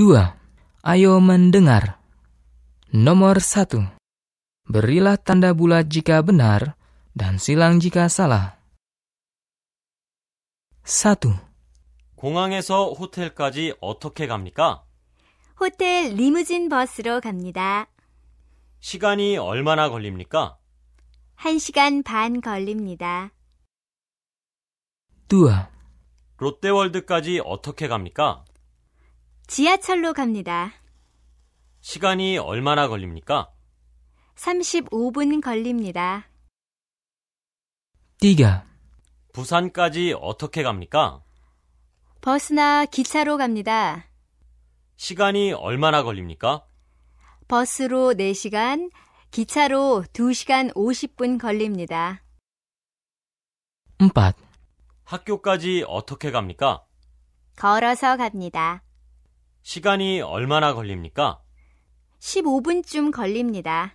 Dua, ayo mendengar. Nomor satu, berilah tanda bulat jika benar dan silang jika salah. Satu, 공항에서 호텔까지 어떻게 갑니까? 호텔 리무진 버스로 갑니다. 시간이 얼마나 걸립니까? 1시간 반 걸립니다. Dua, 롯데월드까지 어떻게 갑니까? 지하철로 갑니다. 시간이 얼마나 걸립니까? 35분 걸립니다. 띠가 부산까지 어떻게 갑니까? 버스나 기차로 갑니다. 시간이 얼마나 걸립니까? 버스로 4시간, 기차로 2시간 50분 걸립니다. 음 학교까지 어떻게 갑니까? 걸어서 갑니다. 시간이 얼마나 걸립니까? 15분쯤 걸립니다.